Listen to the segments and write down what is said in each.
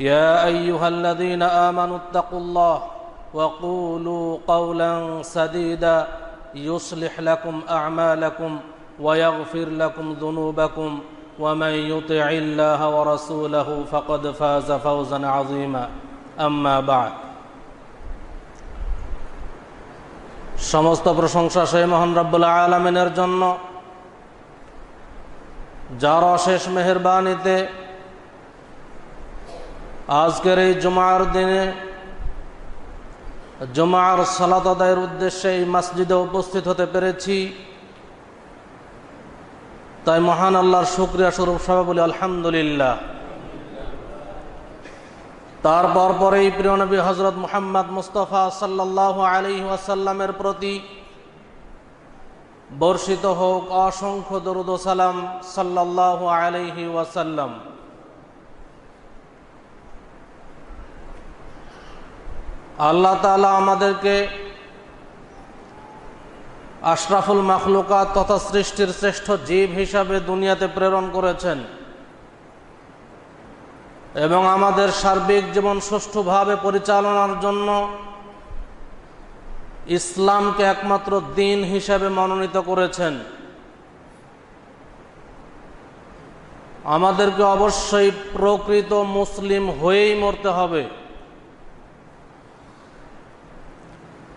يا ايها الذين امنوا اتقوا الله وقولوا قولا سديدا يصلح لكم اعمالكم ويغفر لكم ذنوبكم ومن يطع الله ورسوله فقد فاز فوزا عظيما اما بعد সমস্ত প্রশংসা সেই মহান রব্বুল আলমিনের জন্য যার অশেষ মেহরবানিতে আজকের এই জুমার দিনে জুমার সালাত আদায়ের উদ্দেশ্যে এই মসজিদে উপস্থিত হতে পেরেছি তাই মহান আল্লাহর শুক্রিয়া স্বরূপ সবাই বলি আলহামদুলিল্লাহ তারপর পরেই প্রিয় নবী হজরত মুহাম্মদ মুস্তফা সাল্লাহ আলি ওয়াসাল্লামের প্রতি বর্ষিত হোক অসংখ্য দরুদ সালাম সাল্লাহ আলহি ওয়াসাল্লাম আল্লাহ তালা আমাদেরকে আশরাফুল মখলুকাত তথা সৃষ্টির শ্রেষ্ঠ জীব হিসাবে দুনিয়াতে প্রেরণ করেছেন এবং আমাদের সার্বিক জীবন সুষ্ঠুভাবে পরিচালনার জন্য ইসলামকে একমাত্র দিন হিসাবে মনোনীত করেছেন আমাদেরকে অবশ্যই প্রকৃত মুসলিম হয়েই মরতে হবে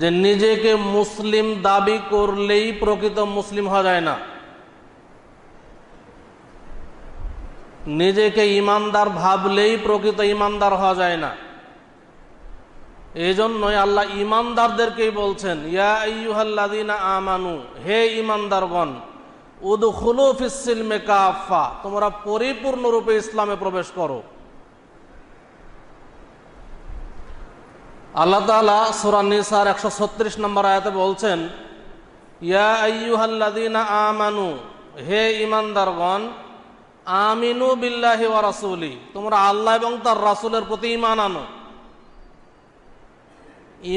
যে নিজেকে মুসলিম দাবি করলেই প্রকৃত মুসলিম হওয়া যায় না নিজেকে ইমানদার ভাবলেই প্রকৃত ইমানদার হওয়া যায় না এই জন্যই আল্লাহ ইমানদারদেরকেই বলছেন ইয়া আমানু হে ইমানদারগণ উদুখুলু ফিসিল মেকাফা তোমরা পরিপূর্ণরূপে ইসলামে প্রবেশ করো আল্লাহ তালা সুরানিসার একশো ছত্রিশ নম্বর আয়াতে বলছেন আমানু হে ইমানদারগণ আমিনু বিল্লাহি ওয়া রাসুলি তোমরা আল্লাহ এবং তার রাসুলের প্রতি ইমান আনো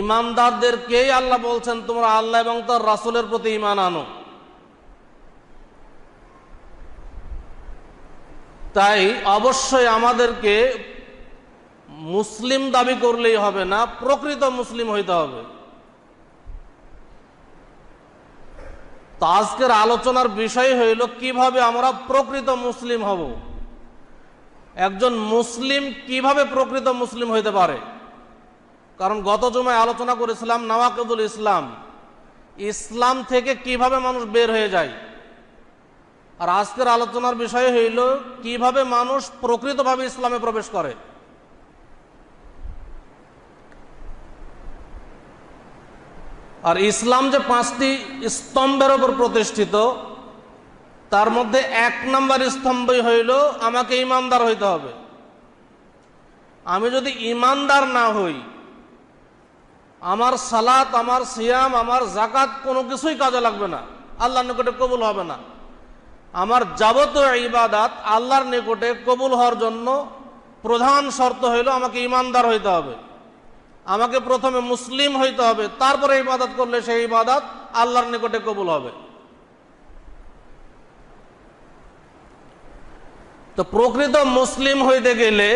ইমানদারদেরকেই আল্লাহ বলছেন তোমরা আল্লাহ এবং তার রাসুলের প্রতি ইমান আনো তাই অবশ্যই আমাদেরকে মুসলিম দাবি করলেই হবে না প্রকৃত মুসলিম হইতে হবে তো আজকের আলোচনার বিষয় হইল কিভাবে আমরা প্রকৃত মুসলিম হব একজন মুসলিম কিভাবে প্রকৃত মুসলিম হইতে পারে কারণ গত জমায় আলোচনা করেছিলাম নওয়াকিদুল ইসলাম ইসলাম থেকে কিভাবে মানুষ বের হয়ে যায় আর আজকের আলোচনার বিষয় হইল কিভাবে মানুষ প্রকৃতভাবে ইসলামে প্রবেশ করে আর ইসলাম যে পাঁচটি স্তম্ভের ওপর প্রতিষ্ঠিত তার মধ্যে এক নম্বর স্তম্ভই হইল আমাকে ইমানদার হইতে হবে আমি যদি ইমানদার না হই আমার সালাত আমার সিয়াম আমার জাকাত কোনো কিছুই কাজে লাগবে না আল্লাহর নিকটে কবুল হবে না আমার যাবতীয় ইবাদাত আল্লাহর নিকটে কবুল হওয়ার জন্য প্রধান শর্ত হইল আমাকে ইমানদার হইতে হবে আমাকে প্রথমে মুসলিম হইতে হবে তারপরে ইবাদত করলে সেই ইবাদত আল্লাহর নিকটে কবুল হবে তো প্রকৃত মুসলিম হইতে গেলে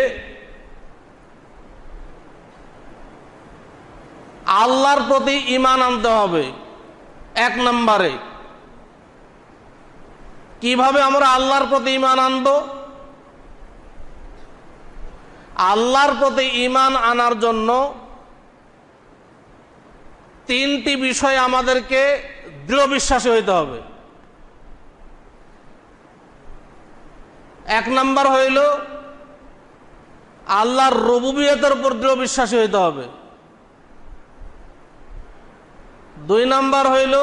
আল্লাহর প্রতি ইমান আনতে হবে এক নম্বরে কিভাবে আমরা আল্লাহর প্রতি ইমান আনব আল্লাহর প্রতি ইমান আনার জন্য তিনটি বিষয় আমাদেরকে দৃঢ় বিশ্বাসী হইতে হবে এক নাম্বার হইল আল্লাহর রবুবিয়তের উপর দৃঢ় বিশ্বাসী হইতে হবে দুই নাম্বার হইল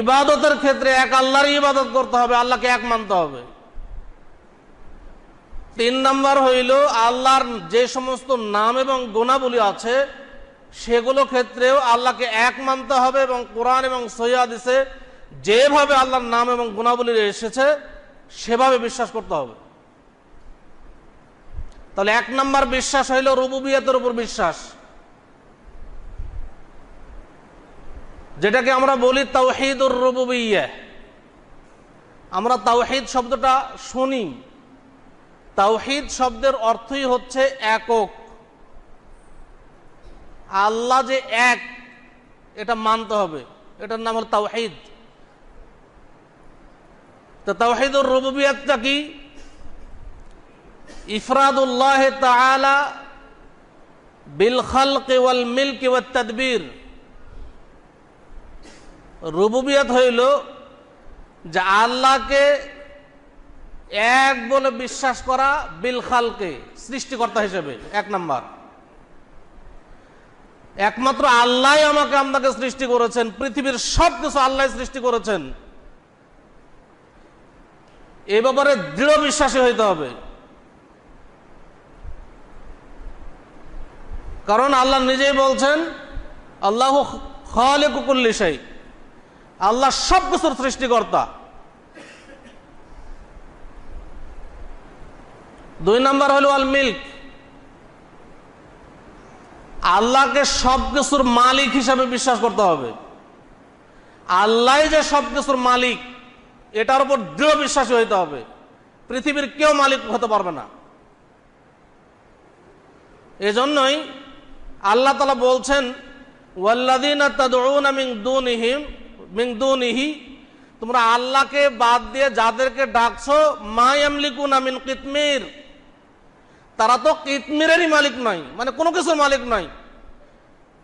ইবাদতের ক্ষেত্রে এক আল্লাহর ইবাদত করতে হবে আল্লাহকে এক মানতে হবে তিন নাম্বার হইল আল্লাহর যে সমস্ত নাম এবং গোনাবলী আছে সেগুলো ক্ষেত্রেও আল্লাহকে এক মানতে হবে এবং কোরআন এবং দিছে যেভাবে আল্লাহর নাম এবং গুণাবলী এসেছে সেভাবে বিশ্বাস করতে হবে তাহলে এক নম্বর বিশ্বাস হইল রুবুবিয়াতের উপর বিশ্বাস যেটাকে আমরা বলি তাওহিদুর রুবুবিয়া আমরা তাওহিদ শব্দটা শুনি তাওহিদ শব্দের অর্থই হচ্ছে একক আল্লাহ যে এক এটা মানতে হবে এটার নাম হল তাওহিদ তো তাওহিদুর রুবুবিয়াতটা কি ইফরাদুল্লাহ তাআলা বিল খালক মিল মিল্ক ওয়াত তাদবীর রুবুবিয়াত হইল যে আল্লাহকে এক বলে বিশ্বাস করা বিলখালকে সৃষ্টিকর্তা হিসেবে এক নাম্বার একমাত্র আল্লাহ আমাকে আপনাকে সৃষ্টি করেছেন পৃথিবীর সব কিছু আল্লাহ সৃষ্টি করেছেন এ ব্যাপারে দৃঢ় বিশ্বাসী হইতে হবে কারণ আল্লাহ নিজেই বলছেন আল্লাহ খালে কুকুল্লিশাই আল্লাহ সব কিছুর সৃষ্টিকর্তা দুই নাম্বার হলো আল মিল্ক আল্লাহকে সব কিছুর মালিক হিসাবে বিশ্বাস করতে হবে আল্লাহ যে সব কিছুর মালিক এটার উপর দৃঢ় বিশ্বাসী হইতে হবে পৃথিবীর কেউ মালিক হতে পারবে না এজন্যই আল্লাহ তালা বলছেন তোমরা আল্লাহকে বাদ দিয়ে যাদেরকে ডাকছো এমলিকুন আমিন কিতমির তারা তো কিতমিরেরই মালিক নয় মানে কোনো কিছুর মালিক নয়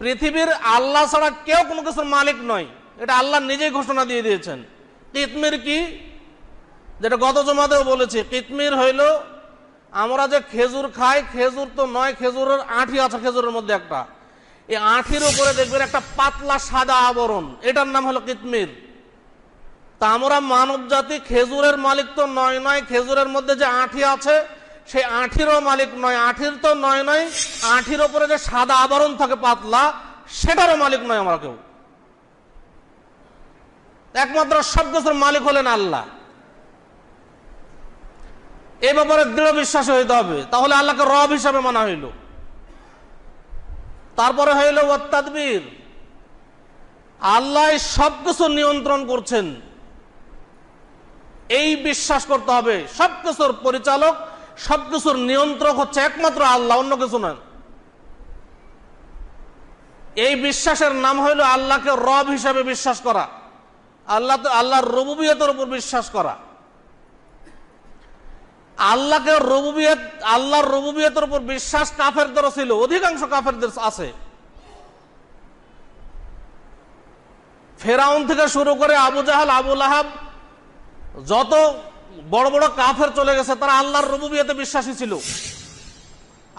পৃথিবীর আল্লাহ ছাড়া কেউ কোনো কিছুর মালিক নয় এটা আল্লাহ নিজেই ঘোষণা দিয়ে দিয়েছেন কিতমির কি যেটা গত জমাতেও বলেছি কিতমির হইল আমরা যে খেজুর খাই খেজুর তো নয় খেজুরের আঁঠি আছে খেজুরের মধ্যে একটা এই আঁঠির উপরে দেখবেন একটা পাতলা সাদা আবরণ এটার নাম হলো কিতমির তা আমরা মানব জাতি খেজুরের মালিক তো নয় নয় খেজুরের মধ্যে যে আঁঠি আছে সেই আঠিরও মালিক নয় আঠির তো নয় নয় আঁঠির ওপরে যে সাদা আবরণ থাকে পাতলা সেটারও মালিক নয় আমরা কেউ একমাত্র সব কিছুর মালিক হলেন আল্লাহ এ ব্যাপারে দৃঢ় বিশ্বাস হইতে হবে তাহলে আল্লাহকে রব হিসাবে মানা হইল তারপরে হইল ওয়াত্তাদবির আল্লাহ সব কিছু নিয়ন্ত্রণ করছেন এই বিশ্বাস করতে হবে সব কিছুর পরিচালক সবকিছুর নিয়ন্ত্রক হচ্ছে একমাত্র আল্লাহ অন্য কিছু নয় এই বিশ্বাসের নাম হইল আল্লাহকে রব হিসাবে বিশ্বাস করা আল্লাহ আল্লাহর রবুবিয়তের উপর বিশ্বাস করা আল্লাহকে রবুবিয়ত আল্লাহর রবুবিয়তের উপর বিশ্বাস কাফেরদেরও ছিল অধিকাংশ কাফেরদের আছে ফেরাউন থেকে শুরু করে আবু জাহাল আবু লাহাব যত বড় বড় কাফের চলে গেছে তারা আল্লাহর রবুবিয়াতে বিশ্বাসী ছিল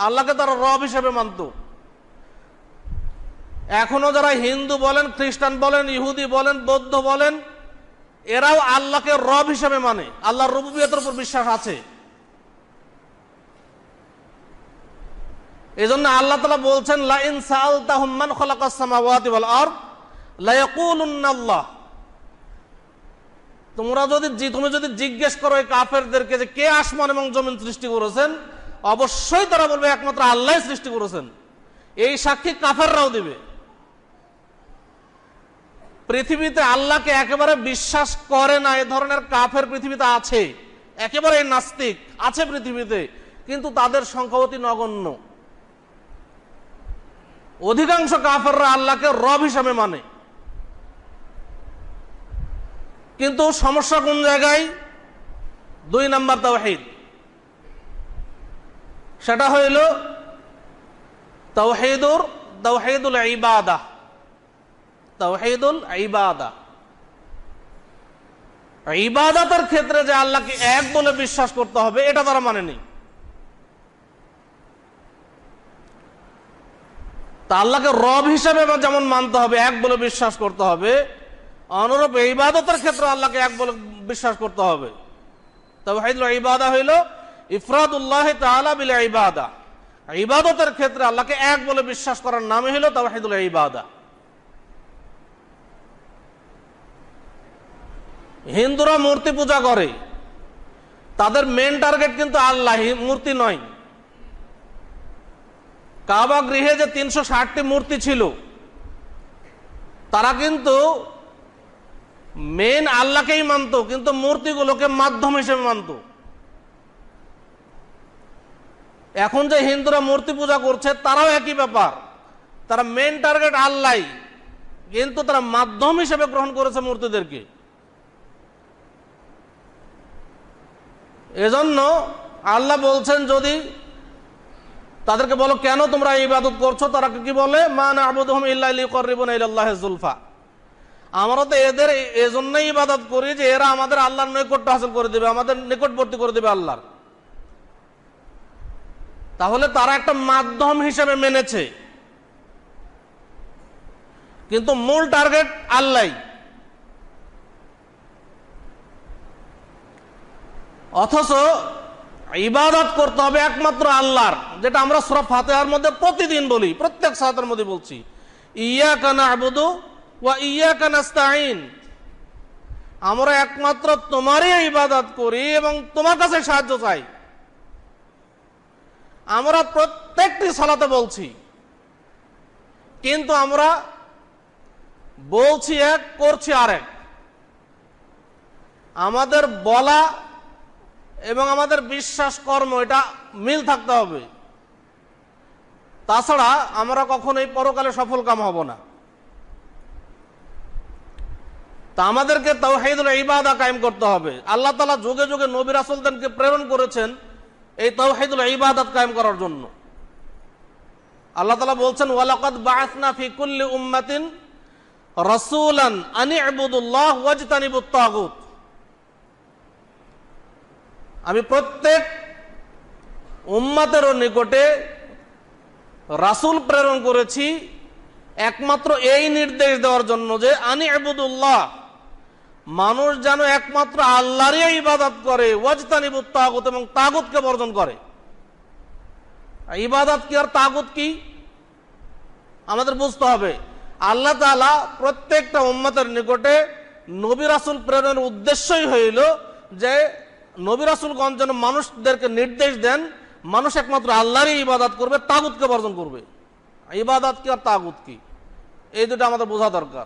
আল্লাহকে তারা রব হিসেবে মানত এখনো যারা হিন্দু বলেন খ্রিস্টান বলেন ইহুদি বলেন বৌদ্ধ বলেন এরাও আল্লাহকে রব হিসেবে মানে আল্লাহর রবুবিয়াতের উপর বিশ্বাস আছে এই জন্য আল্লাহ তালা বলছেন লাইন সাল তাহমান খলাকাসমাওয়াতি বল আর লায়াকুল আল্লাহ তোমরা যদি তুমি যদি জিজ্ঞেস করো এই কাফেরদেরকে যে কে আসমান এবং জমিন সৃষ্টি করেছেন অবশ্যই তারা বলবে একমাত্র আল্লাহ সৃষ্টি করেছেন এই সাক্ষী কাফেররাও দিবে পৃথিবীতে আল্লাহকে একেবারে বিশ্বাস করে না এ ধরনের কাফের পৃথিবীতে আছে একেবারে নাস্তিক আছে পৃথিবীতে কিন্তু তাদের সংখ্যা অতি নগণ্য অধিকাংশ কাফেররা আল্লাহকে রব হিসাবে মানে কিন্তু সমস্যা কোন জায়গায় দুই নাম্বার তাওহিদ সেটা হইল তাওহিদুর তাওহিদুল ইবাদা তাওহিদুল ইবাদা ইবাদতের ক্ষেত্রে যে আল্লাহকে এক বলে বিশ্বাস করতে হবে এটা তারা মানেনি তা আল্লাহকে রব হিসাবে যেমন মানতে হবে এক বলে বিশ্বাস করতে হবে অনুরূপ ইবাদতের ক্ষেত্রে আল্লাহকে এক বলে বিশ্বাস করতে হবে তবে ইবাদা হইল ইফরাদুল্লাহ তালা বিল ইবাদা ইবাদতের ক্ষেত্রে আল্লাহকে এক বলে বিশ্বাস করার নামে হইল তাওহিদুল ইবাদা হিন্দুরা মূর্তি পূজা করে তাদের মেন টার্গেট কিন্তু আল্লাহ মূর্তি নয় কাবা গৃহে যে তিনশো ষাটটি মূর্তি ছিল তারা কিন্তু মেন আল্লাহকেই মানত কিন্তু মূর্তিগুলোকে মাধ্যম হিসেবে মানত এখন যে হিন্দুরা মূর্তি পূজা করছে তারাও একই ব্যাপার তারা মেন টার্গেট আল্লাহ কিন্তু তারা মাধ্যম হিসেবে গ্রহণ করেছে মূর্তিদেরকে এজন্য আল্লাহ বলছেন যদি তাদেরকে বলো কেন তোমরা ইবাদত করছো তারা কি বলে মান আবুদ ইল্লাহ করিবন ইল্লাহ জুলফা আমরা তো এদের এজন্যই ইবাদত করি যে এরা আমাদের আল্লাহর নৈকট্য হাসিল করে দেবে আমাদের নিকটবর্তী করে দেবে আল্লাহর তাহলে তারা একটা মাধ্যম হিসেবে মেনেছে কিন্তু মূল টার্গেট আল্লাহ অথচ ইবাদত করতে হবে একমাত্র আল্লাহর যেটা আমরা সুরা ফাতেহার মধ্যে প্রতিদিন বলি প্রত্যেক সাহাতের মধ্যে বলছি ইয়া কানা আবুদু আমরা একমাত্র তোমারই ইবাদত করি এবং তোমার কাছে সাহায্য চাই আমরা প্রত্যেকটি সালাতে বলছি কিন্তু আমরা বলছি এক করছি আরেক আমাদের বলা এবং আমাদের বিশ্বাস কর্ম এটা মিল থাকতে হবে তাছাড়া আমরা কখনোই পরকালে সফল কাম হব না তা আমাদেরকে তাওহিদুল ইবাদা কায়েম করতে হবে আল্লাহ তালা যুগে যুগে নবীর আসলদানকে প্রেরণ করেছেন এই তাওহিদুল ইবাদত কায়েম করার জন্য আল্লাহ তালা বলছেন ওয়ালাকাদ বাসনা ফিকুল্লি উম্মাতিন রসুলান আনি আবুদুল্লাহ ওয়াজতানিবুত আমি প্রত্যেক উম্মাতেরও নিকটে রাসুল প্রেরণ করেছি একমাত্র এই নির্দেশ দেওয়ার জন্য যে আনি আবুদুল্লাহ মানুষ যেন একমাত্র আল্লাহরই ইবাদত করে ওয়াজতানিবু তাগুত এবং তাগুতকে বর্জন করে ইবাদত কি আর তাগুত কি আমাদের বুঝতে হবে আল্লাহ তালা প্রত্যেকটা উম্মতের নিকটে নবী রাসুল প্রেরণের উদ্দেশ্যই হইল যে নবী রাসুলগণ যেন মানুষদেরকে নির্দেশ দেন মানুষ একমাত্র আল্লাহরই ইবাদত করবে তাগুতকে বর্জন করবে ইবাদত কি আর তাগুত কি এই দুটো আমাদের বোঝা দরকার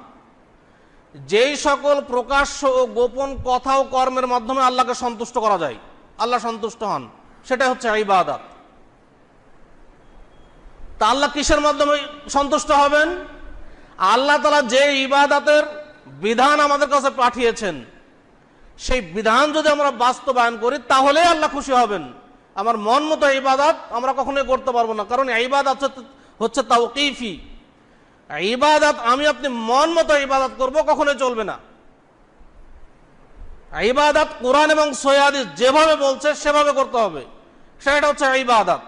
যেই সকল প্রকাশ্য ও গোপন কথা ও কর্মের মাধ্যমে আল্লাহকে সন্তুষ্ট করা যায় আল্লাহ সন্তুষ্ট হন সেটা হচ্ছে ইবাদাত তা আল্লাহ কিসের মাধ্যমে সন্তুষ্ট হবেন আল্লাহ তালা যে ইবাদাতের বিধান আমাদের কাছে পাঠিয়েছেন সেই বিধান যদি আমরা বাস্তবায়ন করি তাহলে আল্লাহ খুশি হবেন আমার মন মতো ইবাদাত আমরা কখনোই করতে পারবো না কারণ ইবাদাত হচ্ছে তাও কিফি ইবাদত আমি আপনি মন মতো ইবাদত করব কখনো চলবে না ইবাদত কোরআন এবং সৈয়াদিস যেভাবে বলছে সেভাবে করতে হবে সেটা হচ্ছে ইবাদত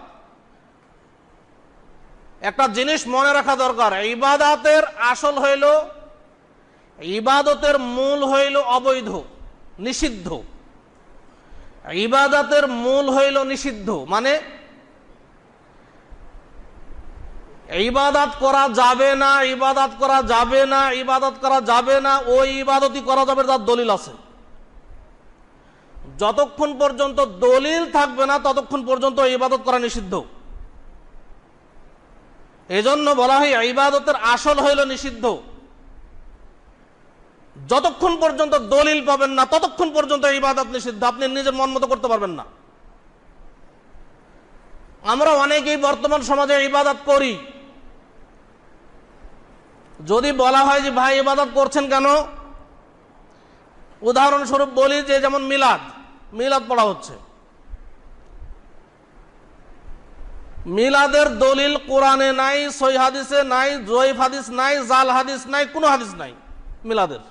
একটা জিনিস মনে রাখা দরকার ইবাদতের আসল হইল ইবাদতের মূল হইল অবৈধ নিষিদ্ধ ইবাদতের মূল হইল নিষিদ্ধ মানে ইবাদত করা যাবে না ইবাদত করা যাবে না ইবাদত করা যাবে না ওই ইবাদতই করা যাবে তার দলিল আছে যতক্ষণ পর্যন্ত দলিল থাকবে না ততক্ষণ পর্যন্ত ইবাদত করা নিষিদ্ধ এজন্য বলা হয় ইবাদতের আসল হইল নিষিদ্ধ যতক্ষণ পর্যন্ত দলিল পাবেন না ততক্ষণ পর্যন্ত ইবাদত নিষিদ্ধ আপনি নিজের মন মতো করতে পারবেন না আমরা অনেকেই বর্তমান সমাজে ইবাদত করি যদি বলা হয় যে ভাই ইবাদত করছেন কেন উদাহরণস্বরূপ বলি যে যেমন মিলাদ মিলাদ পড়া হচ্ছে মিলাদের দলিল কোরআনে নাই সই হাদিসে নাই জয়ীফ হাদিস নাই জাল হাদিস নাই কোনো হাদিস নাই মিলাদের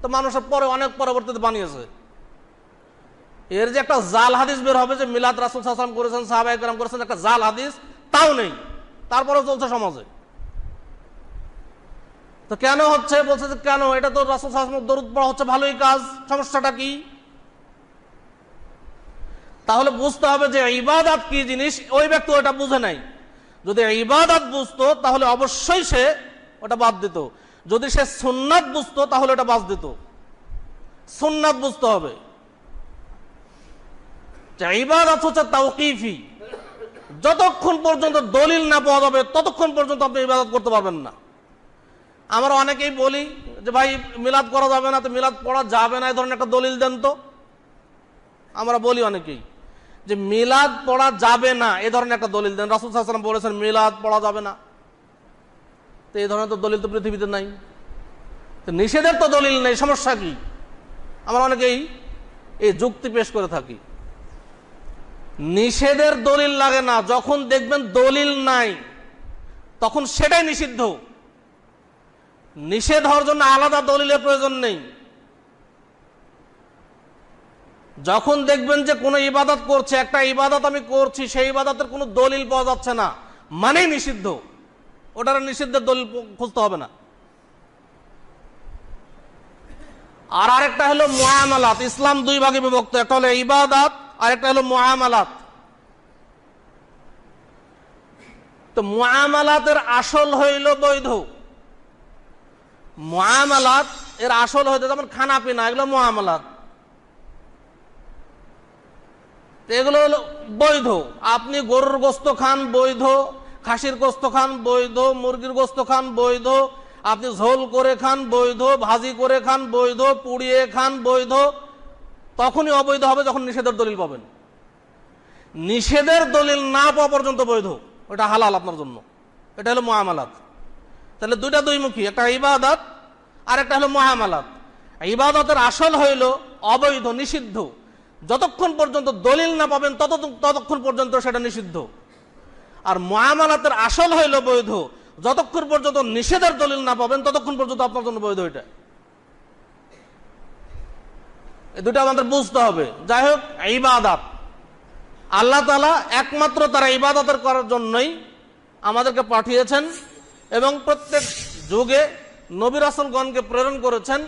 তো মানুষের পরে অনেক পরবর্তীতে বানিয়েছে এর যে একটা জাল হাদিস বের হবে যে মিলাদ রাসুল সাহসালাম করেছেন সাহাবা একরাম করেছেন একটা জাল হাদিস তাও নেই তারপরে চলছে সমাজে তো কেন হচ্ছে বলছে যে কেন এটা তো রাসুল সাহসাম দরুদ পড়া হচ্ছে ভালোই কাজ সমস্যাটা কি তাহলে বুঝতে হবে যে ইবাদাত কি জিনিস ওই ব্যক্তি ওটা বুঝে নাই যদি ইবাদাত বুঝতো তাহলে অবশ্যই সে ওটা বাদ দিত যদি সে সুন্নাত বুঝতো তাহলে ওটা বাদ দিত সুন্নাত বুঝতে হবে ইবাদত তাওকিফি যতক্ষণ পর্যন্ত দলিল না পাওয়া যাবে ততক্ষণ পর্যন্ত আপনি ইবাদত করতে পারবেন না আমরা অনেকেই বলি যে ভাই মিলাদ করা যাবে না তো মিলাদ পড়া যাবে না এই ধরনের একটা দলিল দেন তো আমরা বলি অনেকেই যে মিলাদ পড়া যাবে না এ ধরনের একটা দলিল দেন রাসুল সাহসালাম বলেছেন মিলাদ পড়া যাবে না তো এই ধরনের তো দলিল তো পৃথিবীতে নাই তো নিষেধের তো দলিল নেই সমস্যা কি আমরা অনেকেই এই যুক্তি পেশ করে থাকি নিষেধের দলিল লাগে না যখন দেখবেন দলিল নাই তখন সেটাই নিষিদ্ধ নিষেধ হওয়ার জন্য আলাদা দলিলের প্রয়োজন নেই যখন দেখবেন যে কোনো ইবাদত করছে একটা ইবাদত আমি করছি সেই ইবাদতের কোনো দলিল পাওয়া যাচ্ছে না মানেই নিষিদ্ধ ওটার নিষিদ্ধের দলিল খুঁজতে হবে না আর আরেকটা হলো মহামালাত ইসলাম দুই ভাগে বিভক্ত একটা হলো ইবাদত আরেকটা হলো মহামালাত তো মহামালাতের আসল হইল বৈধ মহামালাত এর আসল হইতে যেমন খানা পিনা এগুলো মহামালাত এগুলো হলো বৈধ আপনি গরুর গোস্ত খান বৈধ খাসির গোস্ত খান বৈধ মুরগির গোস্ত খান বৈধ আপনি ঝোল করে খান বৈধ ভাজি করে খান বৈধ পুড়িয়ে খান বৈধ তখনই অবৈধ হবে যখন নিষেধের দলিল পাবেন নিষেধের দলিল না পাওয়া পর্যন্ত বৈধ ওটা হালাল আপনার জন্য এটা হলো মহামালাত তাহলে দুইটা দুইমুখী একটা ইবাদত আর একটা হলো মহামালাত ইবাদতের আসল হইল অবৈধ নিষিদ্ধ যতক্ষণ পর্যন্ত দলিল না পাবেন তত ততক্ষণ পর্যন্ত সেটা নিষিদ্ধ আর মহামালাতের আসল হইল বৈধ যতক্ষণ পর্যন্ত নিষেধের দলিল না পাবেন ততক্ষণ পর্যন্ত আপনার জন্য বৈধ এটা দুটো আমাদের বুঝতে হবে যাই হোক ইবাদাত আল্লাহ তালা একমাত্র তারা ইবাদতের করার জন্যই আমাদেরকে পাঠিয়েছেন এবং প্রত্যেক যুগে নবীর আসলগণকে প্রেরণ করেছেন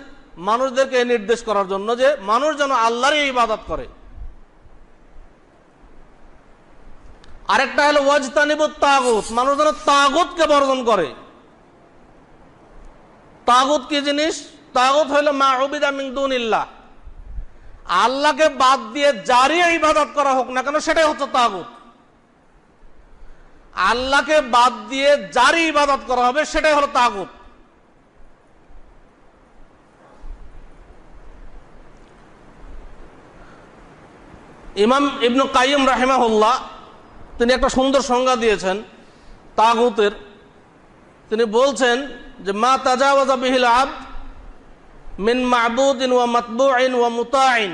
মানুষদেরকে এই নির্দেশ করার জন্য যে মানুষ যেন আল্লাহরই ইবাদত করে আরেকটা হলো ওয়াজ তানিব তাগুত মানুষ যেন তাগুতকে বর্জন করে তাগুত কি জিনিস তাগুত হইল মা অবিদা ইল্লাহ আল্লাহকে বাদ দিয়ে যারই ইবাদত করা হোক না কেন সেটাই হচ্ছে তাগুত আল্লাহকে বাদ দিয়ে যারই ইবাদত করা হবে সেটাই হলো তাগুত ইমাম ইবনু কাইম রাহেমাহুল্লাহ তিনি একটা সুন্দর সংজ্ঞা দিয়েছেন তাগুতের তিনি বলছেন যে মা তাজাওয়াজা বিহিল আব্দ মিন মাবুদিন ওয়া মতবু আইন ওয়া মুতাইন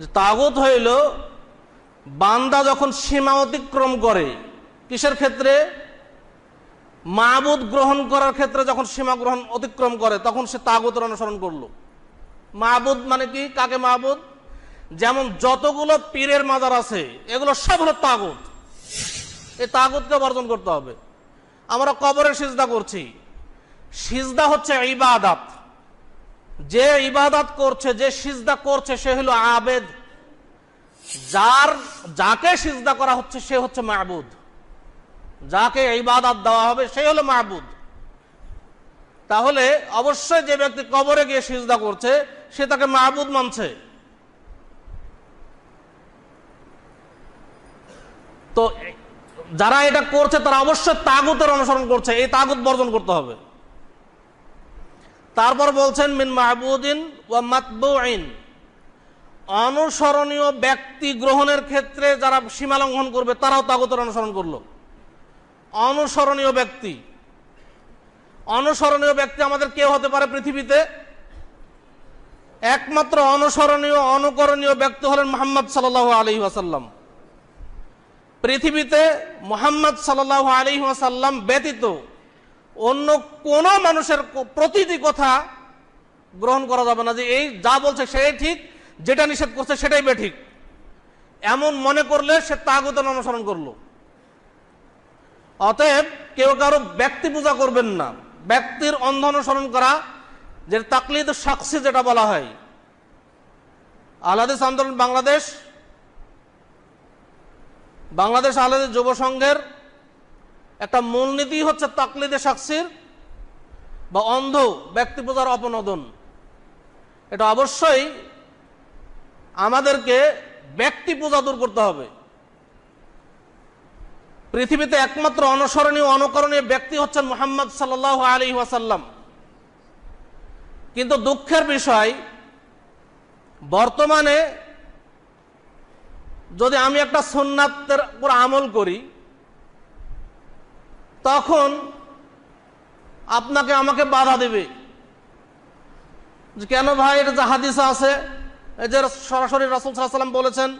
যে হইল বান্দা যখন সীমা অতিক্রম করে কিসের ক্ষেত্রে মাহবুদ গ্রহণ করার ক্ষেত্রে যখন সীমা গ্রহণ অতিক্রম করে তখন সে তাগতের অনুসরণ করলো মাহবুদ মানে কি কাকে মাহবুদ যেমন যতগুলো পীরের মাজার আছে এগুলো সব হলো তাগুত এই তাগুতকে বর্জন করতে হবে আমরা কবরের সিজদা করছি সিজদা হচ্ছে ইবাদত যে ইবাদত করছে যে সিজদা করছে সে হলো আবেদ যার যাকে সিজদা করা হচ্ছে সে হচ্ছে মাহবুদ যাকে ইবাদত দেওয়া হবে সে হলো মাহবুদ তাহলে অবশ্যই যে ব্যক্তি কবরে গিয়ে সিজদা করছে সে তাকে মাহবুদ মানছে তো যারা এটা করছে তারা অবশ্যই তাগুতের অনুসরণ করছে এই তাগুত বর্জন করতে হবে তারপর বলছেন মিন মাহবুদিন ওয়া মাতবুইন অনুসরণীয় ব্যক্তি গ্রহণের ক্ষেত্রে যারা সীমা লঙ্ঘন করবে তারাও তাগতের অনুসরণ করল অনুসরণীয় ব্যক্তি অনুসরণীয় ব্যক্তি আমাদের কেউ হতে পারে পৃথিবীতে একমাত্র অনুসরণীয় অনুকরণীয় ব্যক্তি হলেন মোহাম্মদ সাল্লাহ আলি ওয়াসাল্লাম পৃথিবীতে মোহাম্মদ সাল্লাহ আলি ওয়াসাল্লাম ব্যতীত অন্য কোন মানুষের প্রতিটি কথা গ্রহণ করা যাবে না যে এই যা বলছে সেটাই ঠিক যেটা নিষেধ করছে সেটাই বে ঠিক এমন মনে করলে সে তাগতের অনুসরণ করলো অতএব কেউ কারো ব্যক্তি পূজা করবেন না ব্যক্তির অন্ধ অনুসরণ করা যে তাকলিদ সাক্ষী যেটা বলা হয় আহ্লাদিস আন্দোলন বাংলাদেশ বাংলাদেশ আহ্লাদিস যুব সংঘের একটা মূলনীতি হচ্ছে তকলিদে সাক্ষীর বা অন্ধ ব্যক্তি পূজার অপনোদন এটা অবশ্যই আমাদেরকে ব্যক্তি পূজা দূর করতে হবে পৃথিবীতে একমাত্র অনুসরণীয় অনুকরণীয় ব্যক্তি হচ্ছেন মোহাম্মদ সাল্লাহ আলী ওয়াসাল্লাম কিন্তু দুঃখের বিষয় বর্তমানে যদি আমি একটা সোননাথের উপর আমল করি তখন আপনাকে আমাকে বাধা দেবে কেন ভাই এটা যা হাদিসে আছে এই যে সরাসরি রাসুল সাল্লাম বলেছেন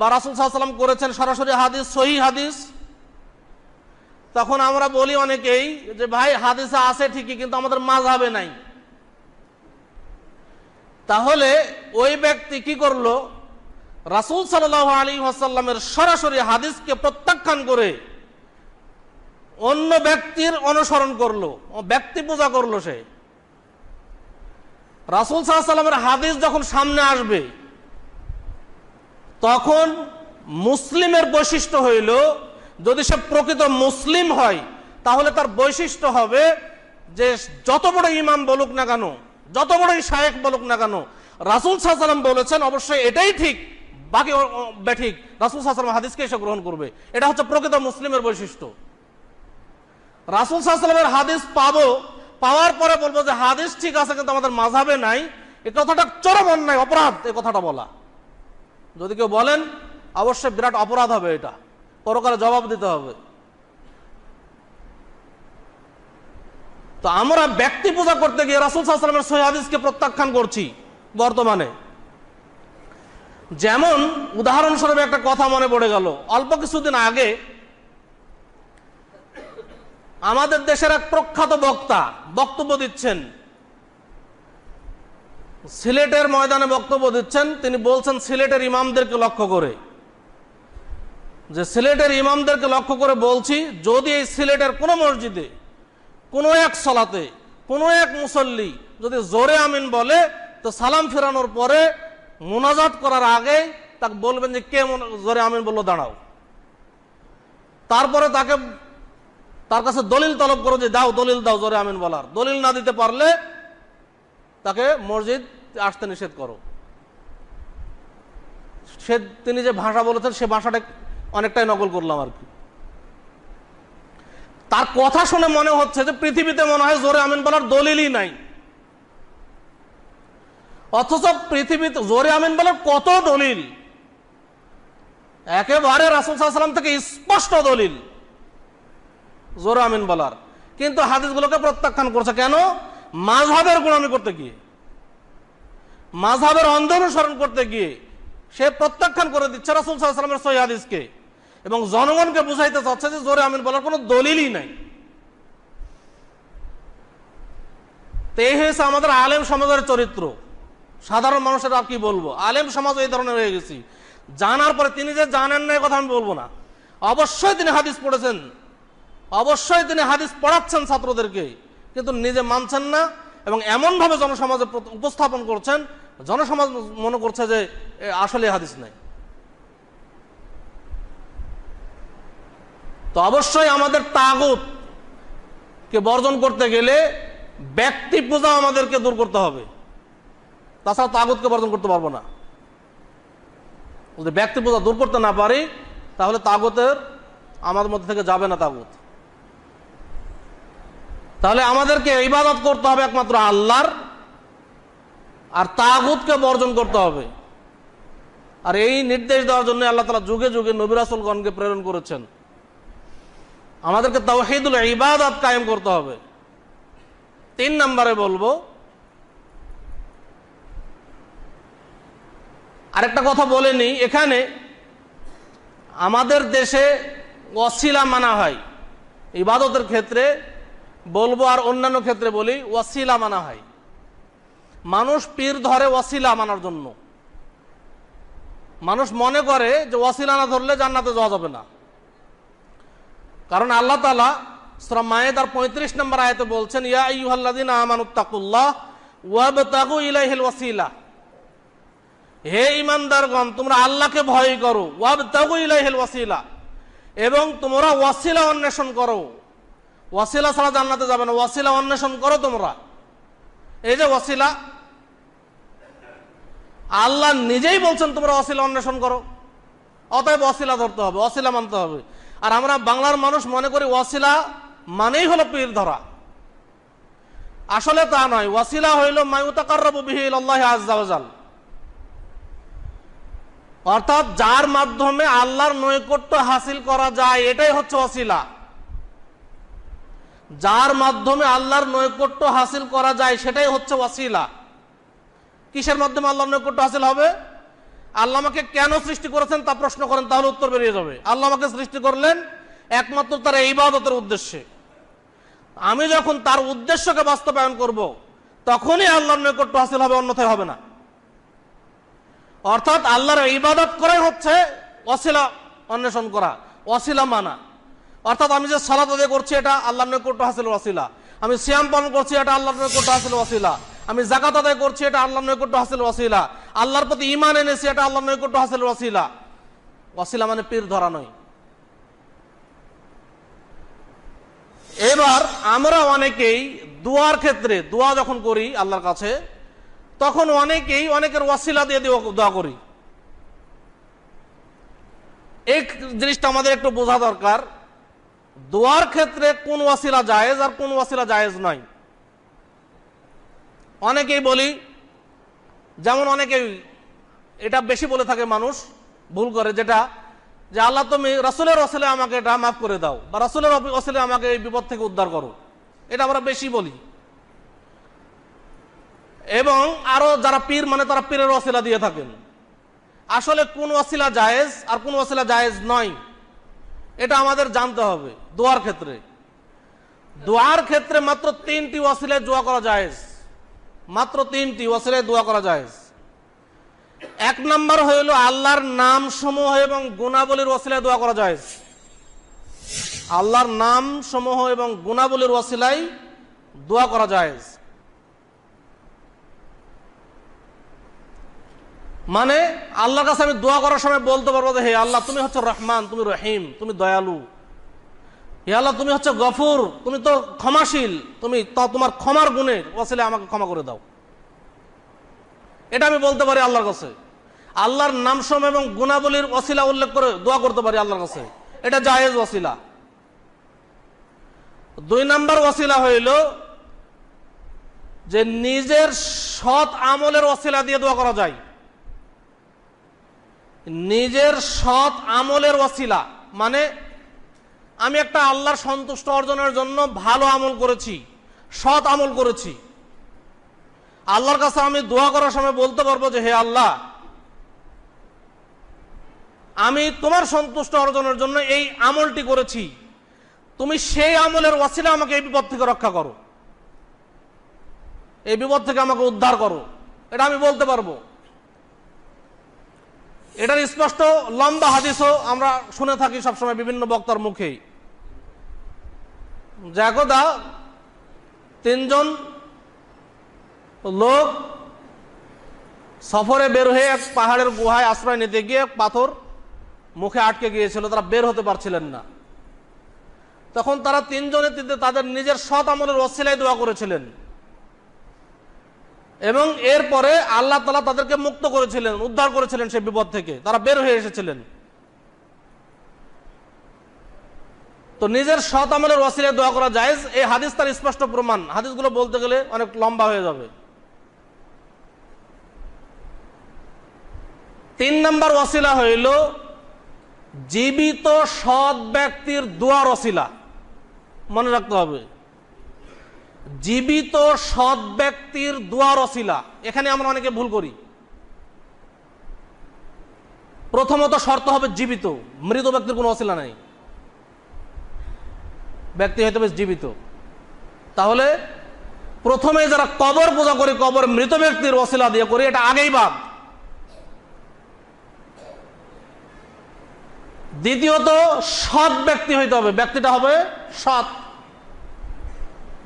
বা রাসুল সাল্লাম করেছেন সরাসরি হাদিস সহি হাদিস তখন আমরা বলি অনেকেই যে ভাই হাদিসা আছে ঠিকই কিন্তু আমাদের মাঝাবে নাই তাহলে ওই ব্যক্তি কি করলো রাসুল সাল্লাহ আলী আসাল্লামের সরাসরি হাদিসকে প্রত্যাখ্যান করে অন্য ব্যক্তির অনুসরণ করলো ব্যক্তি পূজা করলো সে রাসুল সাল্লামের হাদিস যখন সামনে আসবে তখন মুসলিমের বৈশিষ্ট্য হইল যদি সে প্রকৃত মুসলিম হয় তাহলে তার বৈশিষ্ট্য হবে যে যত বড় ইমাম বলুক না কেন যত বড়ই শায়েক বলুক না কেন রাসুল সাহসালাম বলেছেন অবশ্যই এটাই ঠিক বাকি ব্যাঠিক রাসুল সাহসালাম হাদিসকে এসে গ্রহণ করবে এটা হচ্ছে প্রকৃত মুসলিমের বৈশিষ্ট্য রাসুল সাহসালামের হাদিস পাবো পাওয়ার পরে বলবো যে হাদিস ঠিক আছে কিন্তু আমাদের মাঝাবে নাই এ কথাটা চরম অন্যায় অপরাধ এ কথাটা বলা যদি কেউ বলেন অবশ্যই বিরাট অপরাধ হবে এটা পরকালে জবাব দিতে হবে তো আমরা ব্যক্তি পূজা করতে গিয়ে রাসুল সাহসালামের হাদিসকে প্রত্যাখ্যান করছি বর্তমানে যেমন উদাহরণস্বরূপ একটা কথা মনে পড়ে গেল অল্প কিছুদিন আগে আমাদের দেশের এক প্রখ্যাত বক্তা বক্তব্য দিচ্ছেন সিলেটের ময়দানে বক্তব্য দিচ্ছেন তিনি বলছেন সিলেটের ইমামদেরকে লক্ষ্য করে যে সিলেটের ইমামদেরকে লক্ষ্য করে বলছি যদি এই সিলেটের কোনো মসজিদে কোনো এক সলাতে কোনো এক মুসল্লি যদি জোরে আমিন বলে তো সালাম ফেরানোর পরে মোনাজাত করার আগে তাকে বলবেন যে কে জোরে আমিন বললো দাঁড়াও তারপরে তাকে তার কাছে দলিল তলব করো যে দাও দলিল দাও জোরে আমিন বলার দলিল না দিতে পারলে তাকে মসজিদ আসতে নিষেধ করো সে তিনি যে ভাষা বলেছেন সে ভাষাটা অনেকটাই নকল করলাম আর কি তার কথা শুনে মনে হচ্ছে যে পৃথিবীতে মনে হয় জোরে আমিন বলার দলিলই নাই অথচ পৃথিবীতে জোরে আমিন বলার কত দলিল একেবারে রাসুল সাল্লাম থেকে স্পষ্ট দলিল জোরামিন বলার কিন্তু হাদিসগুলোকে প্রত্যাখ্যান করছে কেন মাঝহাবের গুণামি করতে গিয়ে মাঝহাবের অন্ধ অনুসরণ করতে গিয়ে সে প্রত্যাখ্যান করে দিচ্ছে রাসুল সাল্লামের সহি হাদিসকে এবং জনগণকে বুঝাইতে চাচ্ছে যে জোরে আমিন বলার কোনো দলিলই নাই তো হয়েছে আমাদের আলেম সমাজের চরিত্র সাধারণ মানুষের আর কি বলবো আলেম সমাজ এই ধরনের হয়ে গেছি জানার পরে তিনি যে জানেন না কথা আমি বলবো না অবশ্যই তিনি হাদিস পড়েছেন অবশ্যই তিনি হাদিস পড়াচ্ছেন ছাত্রদেরকে কিন্তু নিজে মানছেন না এবং এমনভাবে জনসমাজে উপস্থাপন করছেন জনসমাজ মনে করছে যে আসলে হাদিস নাই তো অবশ্যই আমাদের তাগুত কে বর্জন করতে গেলে ব্যক্তি পূজা আমাদেরকে দূর করতে হবে তাছাড়া তাগুতকে বর্জন করতে পারবো না যদি ব্যক্তি পূজা দূর করতে না পারি তাহলে তাগতের আমাদের মধ্যে থেকে যাবে না তাগুত তাহলে আমাদেরকে ইবাদত করতে হবে একমাত্র আল্লাহর আর তাগুদকে বর্জন করতে হবে আর এই নির্দেশ দেওয়ার জন্য আল্লাহ তালা যুগে যুগে নবিরাসুলগণকে প্রেরণ করেছেন আমাদেরকে তাওহিদুল ইবাদত কায়েম করতে হবে তিন নম্বরে বলবো আরেকটা কথা বলেনি এখানে আমাদের দেশে অশিলা মানা হয় ইবাদতের ক্ষেত্রে বলবো আর অন্যান্য ক্ষেত্রে বলি ওয়াসিলা মানা হয় মানুষ পীর ধরে ওয়াসিলা মানার জন্য মানুষ মনে করে যে ওয়াসিলা না ধরলে জান্নাতে যাওয়া যাবে না কারণ আল্লাহ তালা শ্রম মায়েদার পঁয়ত্রিশ নম্বর আয়তে বলছেন ইয়া ইউহাল্লাদিন আমানুত্তাকুল্লাহ ওয়াব তাকু ইলাইহিল ওয়াসিলা হে ইমানদারগণ তোমরা আল্লাহকে ভয় করো ওয়াব তাকু ইলাইহিল ওয়াসিলা এবং তোমরা ওয়াসিলা অন্বেষণ করো ওয়াসিলা ছাড়া জান্নাতে যাবে না ওয়াসিলা অন্বেষণ করো তোমরা এই যে ওয়াসিলা আল্লাহ নিজেই বলছেন তোমরা অশিলা অন্বেষণ করো অতএব অশিলা ধরতে হবে অশিলা মানতে হবে আর আমরা বাংলার মানুষ মনে করি ওয়াসিলা মানেই হলো পীর ধরা আসলে তা নয় ওয়াসিলা হইল মায়ুতাকারবিহিল আল্লাহ আজাল অর্থাৎ যার মাধ্যমে আল্লাহর নৈকট্য হাসিল করা যায় এটাই হচ্ছে অশিলা যার মাধ্যমে আল্লাহর নৈকট্য হাসিল করা যায় সেটাই হচ্ছে ওয়াসিলা কিসের মাধ্যমে আল্লাহর নৈকট্য হাসিল হবে আল্লাহ আমাকে কেন সৃষ্টি করেছেন তা প্রশ্ন করেন তাহলে উত্তর বেরিয়ে যাবে আল্লাহ আমাকে সৃষ্টি করলেন একমাত্র তার এই বাদতের উদ্দেশ্যে আমি যখন তার উদ্দেশ্যকে বাস্তবায়ন করব। তখনই আল্লাহর নৈকট্য হাসিল হবে অন্যথায় হবে না অর্থাৎ আল্লাহর ইবাদত করাই হচ্ছে অশিলা অন্বেষণ করা অশিলা মানা অর্থাৎ আমি যে সালাত আদায় করছি এটা আল্লাহ নৈকট্য হাসিল ওয়াসিলা আমি শ্যাম পালন করছি এটা আল্লাহ নৈকট্য হাসিল ওয়াসিলা আমি জাকাত আদায় করছি এটা আল্লাহ নৈকট্য হাসিল ওয়াসিলা আল্লাহর প্রতি ইমান এনেছি এটা আল্লাহ নৈকট্য হাসিল ওয়াসিলা ওয়াসিলা মানে পীর ধরা নয় এবার আমরা অনেকেই দোয়ার ক্ষেত্রে দোয়া যখন করি আল্লাহর কাছে তখন অনেকেই অনেকের ওয়াসিলা দিয়ে দোয়া করি এই জিনিসটা আমাদের একটু বোঝা দরকার দোয়ার ক্ষেত্রে কোন ওয়াসিলা জায়েজ আর কোন ওয়াসিলা জায়েজ নয় অনেকেই বলি যেমন অনেকেই এটা বেশি বলে থাকে মানুষ ভুল করে যেটা যে আল্লাহ তুমি রাসুলের অসলে আমাকে এটা মাফ করে দাও বা রাসুলের অসলে আমাকে এই বিপদ থেকে উদ্ধার করো এটা আমরা বেশি বলি এবং আরো যারা পীর মানে তারা পীরের অসিলা দিয়ে থাকেন আসলে কোন অসিলা জায়েজ আর কোন অসিলা জায়েজ নয় এটা আমাদের জানতে হবে দোয়ার ক্ষেত্রে দোয়ার ক্ষেত্রে মাত্র তিনটি ওয়াসিলে দোয়া করা যায় মাত্র তিনটি ওয়াসিলে দোয়া করা যায় এক নম্বর হইল আল্লাহর নাম সমূহ এবং গুণাবলীর ওয়াসিলায় দোয়া করা যায় আল্লাহর নাম সমূহ এবং গুণাবলীর ওয়াসিলাই দোয়া করা যায় মানে আল্লাহর কাছে আমি দোয়া করার সময় বলতে পারবো যে হে আল্লাহ তুমি হচ্ছে রহমান তুমি রহিম তুমি দয়ালু হে আল্লাহ তুমি হচ্ছে গফুর তুমি তো ক্ষমাশীল তুমি তোমার ক্ষমার গুণে ওসিলে আমাকে ক্ষমা করে দাও এটা আমি বলতে পারি আল্লাহর কাছে আল্লাহর নামসম এবং গুণাবলীর ওসিলা উল্লেখ করে দোয়া করতে পারি আল্লাহর কাছে এটা জায়েজ ওসিলা দুই নাম্বার ওসিলা হইল যে নিজের সৎ আমলের ওসিলা দিয়ে দোয়া করা যায় নিজের সৎ আমলের ওসিলা মানে আমি একটা আল্লাহর সন্তুষ্ট অর্জনের জন্য ভালো আমল করেছি সৎ আমল করেছি আল্লাহর কাছে আমি দোয়া করার সময় বলতে পারবো যে হে আল্লাহ আমি তোমার সন্তুষ্ট অর্জনের জন্য এই আমলটি করেছি তুমি সেই আমলের ওয়াসিলা আমাকে এই বিপদ থেকে রক্ষা করো এই বিপদ থেকে আমাকে উদ্ধার করো এটা আমি বলতে পারবো এটার স্পষ্ট লম্বা হাদিসও আমরা শুনে থাকি সবসময় বিভিন্ন বক্তার মুখেই জাগদা তিনজন লোক সফরে বের হয়ে এক পাহাড়ের গুহায় আশ্রয় নিতে গিয়ে পাথর মুখে আটকে গিয়েছিল তারা বের হতে পারছিলেন না তখন তারা তিনজনে তাদের নিজের সৎ আমলের অশিলায় দোয়া করেছিলেন এবং এরপরে আল্লাহ তালা তাদেরকে মুক্ত করেছিলেন উদ্ধার করেছিলেন সেই বিপদ থেকে তারা বের হয়ে এসেছিলেন তো নিজের সৎ আমলের ওয়াসিলে দোয়া করা যায় এই হাদিস তার স্পষ্ট প্রমাণ হাদিসগুলো বলতে গেলে অনেক লম্বা হয়ে যাবে তিন নম্বর ওয়াসিলা হইল জীবিত সৎ ব্যক্তির দোয়ার ওসিলা মনে রাখতে হবে জীবিত সৎ ব্যক্তির দোয়ার অশিলা এখানে আমরা অনেকে ভুল করি প্রথমত শর্ত হবে জীবিত মৃত ব্যক্তির কোনো অসিলা নাই ব্যক্তি হয়তো বেশ জীবিত তাহলে প্রথমে যারা কবর পূজা করে কবর মৃত ব্যক্তির অশিলা দিয়ে করি এটা আগেই বাদ দ্বিতীয়ত সৎ ব্যক্তি হইতে হবে ব্যক্তিটা হবে সৎ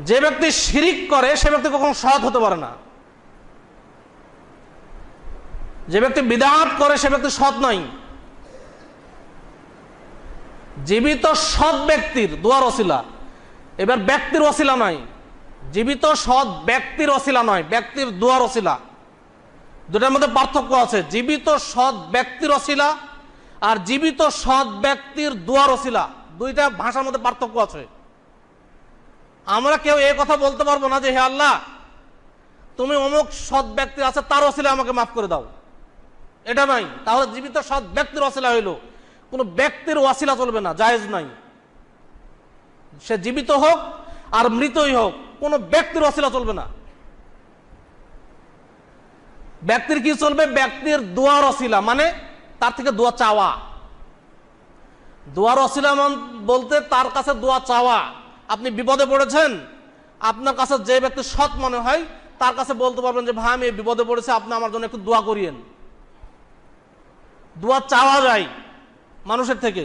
যে ব্যক্তি শিরিক করে সে ব্যক্তি কখনো সৎ হতে পারে না যে ব্যক্তি বিদাত করে সে ব্যক্তি সৎ নয় জীবিত সৎ ব্যক্তির দুয়ার অশিলা এবার ব্যক্তির অশিলা নয় জীবিত সৎ ব্যক্তির অশিলা নয় ব্যক্তির দুয়ার অশিলা দুটার মধ্যে পার্থক্য আছে জীবিত সৎ ব্যক্তির অশিলা আর জীবিত সৎ ব্যক্তির দুয়ার অশিলা দুইটা ভাষার মধ্যে পার্থক্য আছে আমরা কেউ এ কথা বলতে পারবো না যে হে আল্লাহ তুমি অমুক সৎ ব্যক্তি আছে তার অসিলা আমাকে মাফ করে দাও এটা নাই তাহলে জীবিত সৎ ব্যক্তির অসিলা হইল কোনো ব্যক্তির ওয়াসিলা চলবে না জায়েজ নাই সে জীবিত হোক আর মৃতই হোক কোনো ব্যক্তির অসিলা চলবে না ব্যক্তির কি চলবে ব্যক্তির দোয়ার অসিলা মানে তার থেকে দোয়া চাওয়া দোয়ার অসিলা বলতে তার কাছে দোয়া চাওয়া আপনি বিপদে পড়েছেন আপনার কাছে যে ব্যক্তি সৎ মনে হয় তার কাছে বলতে পারবেন যে ভাই আমি বিপদে পড়েছি আপনি আমার জন্য একটু দোয়া করিয়েন দোয়া চাওয়া যায় মানুষের থেকে